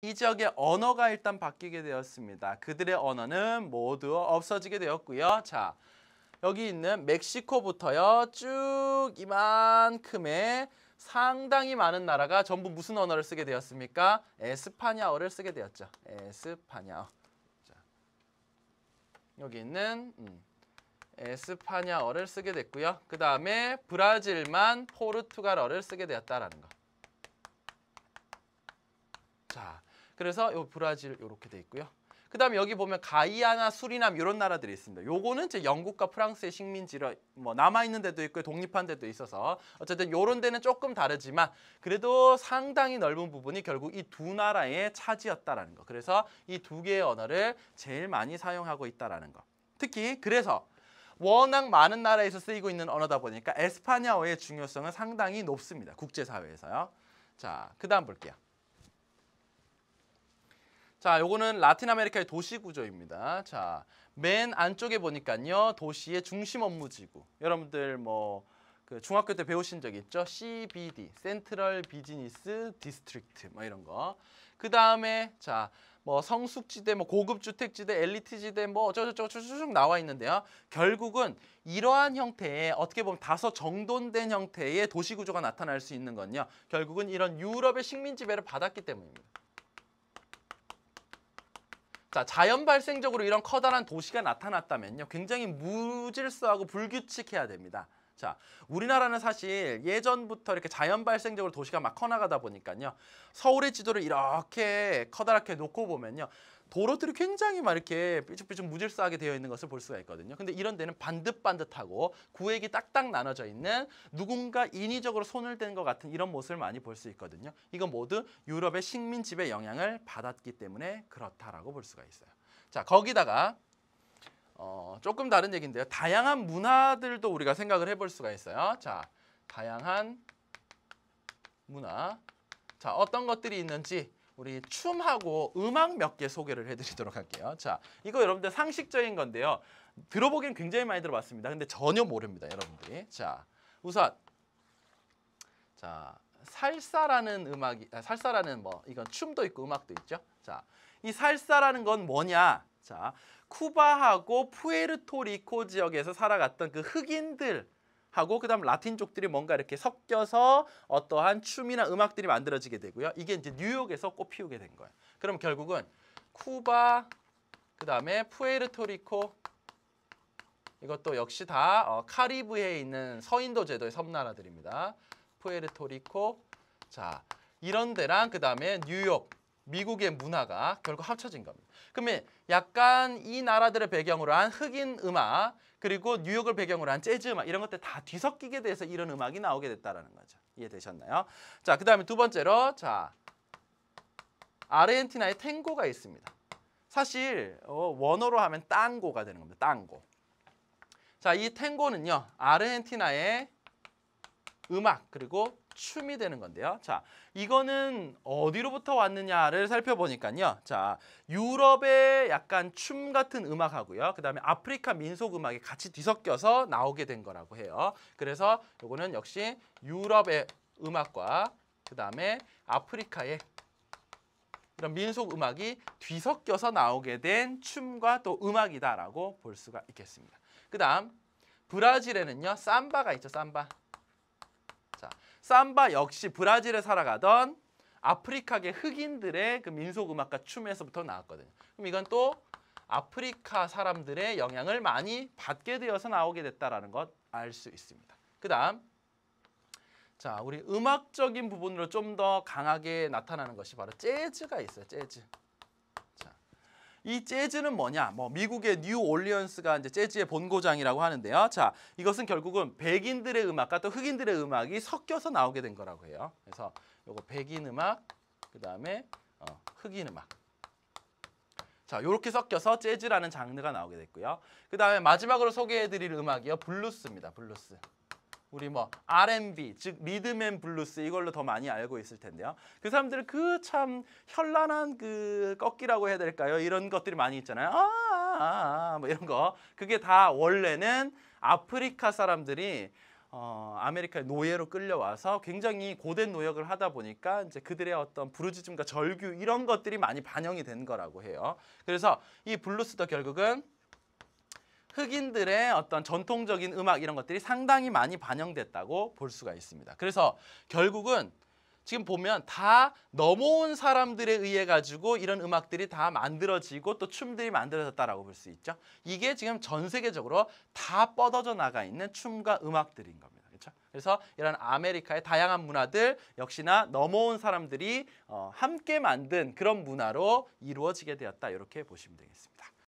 이 지역의 언어가 일단 바뀌게 되었습니다. 그들의 언어는 모두 없어지게 되었고요. 자, 여기 있는 멕시코부터요. 쭉 이만큼의 상당히 많은 나라가 전부 무슨 언어를 쓰게 되었습니까? 에스파냐어를 쓰게 되었죠. 에스파냐어. 자, 여기 있는 음, 에스파냐어를 쓰게 됐고요. 그 다음에 브라질만 포르투갈어를 쓰게 되었다라는 거. 자, 그래서 요 브라질 요렇게 돼 있고요. 그다음에 여기 보면 가이아나, 수리남 이런 나라들이 있습니다. 요거는 이제 영국과 프랑스의 식민지로 뭐 남아 있는 데도 있고 독립한 데도 있어서 어쨌든 요런 데는 조금 다르지만 그래도 상당히 넓은 부분이 결국 이 두 나라의 차지였다라는 거. 그래서 이 두 개의 언어를 제일 많이 사용하고 있다라는 거. 특히 그래서 워낙 많은 나라에서 쓰이고 있는 언어다 보니까 에스파냐어의 중요성은 상당히 높습니다. 국제사회에서요. 자, 그 다음 볼게요. 자, 요거는 라틴 아메리카의 도시 구조입니다. 자, 맨 안쪽에 보니까요. 도시의 중심 업무 지구. 여러분들 뭐 그 중학교 때 배우신 적 있죠? CBD, 센트럴 비즈니스 디스트릭트 뭐 이런 거. 그다음에 자, 뭐 성숙지대, 뭐 고급주택지대, 엘리트지대, 뭐 어쩌고저쩌고 쭉 나와 있는데요. 결국은 이러한 형태의 어떻게 보면 다소 정돈된 형태의 도시구조가 나타날 수 있는 건요. 결국은 이런 유럽의 식민 지배를 받았기 때문입니다. 자, 자연 발생적으로 이런 커다란 도시가 나타났다면요. 굉장히 무질서하고 불규칙해야 됩니다. 자, 우리나라는 사실 예전부터 이렇게 자연 발생적으로 도시가 막 커나가다 보니까요. 서울의 지도를 이렇게 커다랗게 놓고 보면요. 도로들이 굉장히 막 이렇게 삐죽삐죽 무질서하게 되어 있는 것을 볼 수가 있거든요. 근데 이런 데는 반듯반듯하고 구획이 딱딱 나눠져 있는 누군가 인위적으로 손을 댄 것 같은 이런 모습을 많이 볼 수 있거든요. 이건 모두 유럽의 식민 지배 영향을 받았기 때문에 그렇다라고 볼 수가 있어요. 자, 거기다가 어, 조금 다른 얘기인데요. 다양한 문화들도 우리가 생각을 해볼 수가 있어요. 자, 다양한 문화. 자, 어떤 것들이 있는지 우리 춤하고 음악 몇 개 소개를 해드리도록 할게요. 자, 이거 여러분들 상식적인 건데요. 들어보기엔 굉장히 많이 들어봤습니다. 근데 전혀 모릅니다, 여러분들이. 자, 우선 자 살사라는 음악이 아, 살사라는 뭐 이건 춤도 있고 음악도 있죠. 자, 이 살사라는 건 뭐냐? 자, 쿠바하고 푸에르토리코 지역에서 살아갔던 그 흑인들 하고 그다음 라틴 쪽들이 뭔가 이렇게 섞여서 어떠한 춤이나 음악들이 만들어지게 되고요. 이게 이제 뉴욕에서 꽃피우게 된 거예요. 그럼 결국은 쿠바 그다음에 푸에르토리코 이것도 역시 다 어, 카리브해에 있는 서인도 제도의 섬나라들입니다. 푸에르토리코 자 이런 데랑 그다음에 뉴욕 미국의 문화가 결국 합쳐진 겁니다. 그러면 약간 이 나라들을 배경으로 한 흑인 음악 그리고 뉴욕을 배경으로 한 재즈 음악 이런 것들 다 뒤섞이게 돼서 이런 음악이 나오게 됐다는 거죠. 이해되셨나요? 자, 그다음에 두 번째로 자 아르헨티나의 탱고가 있습니다. 사실 어, 원어로 하면 땅고가 되는 겁니다. 땅고. 자, 이 탱고는요. 아르헨티나의 음악 그리고 맞춤이 되는 건데요. 자, 이거는 어디로부터 왔느냐를 살펴보니까요. 자, 유럽의 약간 춤 같은 음악하고요. 그다음에 아프리카 민속 음악이 같이 뒤섞여서 나오게 된 거라고 해요. 그래서 요거는 역시 유럽의 음악과 그다음에 아프리카의 이런 민속 음악이 뒤섞여서 나오게 된 춤과 또 음악이다라고 볼 수가 있겠습니다. 그다음 브라질에는요. 삼바가 있죠. 삼바. 자, 삼바 역시 브라질에 살아가던 아프리카계 흑인들의 그 민속음악과 춤에서부터 나왔거든요. 그럼 이건 또 아프리카 사람들의 영향을 많이 받게 되어서 나오게 됐다라는 것 알 수 있습니다. 그다음 자, 우리 음악적인 부분으로 좀 더 강하게 나타나는 것이 바로 재즈가 있어요. 재즈. 이 재즈는 뭐냐? 뭐 미국의 뉴 올리언스가 이제 재즈의 본고장이라고 하는데요. 자, 이것은 결국은 백인들의 음악과 또 흑인들의 음악이 섞여서 나오게 된 거라고 해요. 그래서 요거 백인 음악, 그다음에 어, 흑인 음악. 자, 요렇게 섞여서 재즈라는 장르가 나오게 됐고요. 그다음에 마지막으로 소개해 드릴 음악이요. 블루스입니다. 블루스. 우리 뭐 R&B 즉 리듬 앤 블루스 이걸로 더 많이 알고 있을 텐데요. 그 사람들은 그 참 현란한 그 꺾기라고 해야 될까요? 이런 것들이 많이 있잖아요. 아 아, 아, 아, 아, 뭐 이런 거. 그게 다 원래는 아프리카 사람들이 어, 아메리카의 노예로 끌려와서 굉장히 고된 노역을 하다 보니까 이제 그들의 어떤 부르짖음과 절규 이런 것들이 많이 반영이 된 거라고 해요. 그래서 이 블루스도 결국은 흑인들의 어떤 전통적인 음악 이런 것들이 상당히 많이 반영됐다고 볼 수가 있습니다. 그래서 결국은 지금 보면 다 넘어온 사람들에 의해 가지고 이런 음악들이 다 만들어지고 또 춤들이 만들어졌다라고 볼 수 있죠. 이게 지금 전 세계적으로 다 뻗어져 나가 있는 춤과 음악들인 겁니다. 그렇죠? 그래서 이런 아메리카의 다양한 문화들 역시나 넘어온 사람들이 어, 함께 만든 그런 문화로 이루어지게 되었다. 이렇게 보시면 되겠습니다.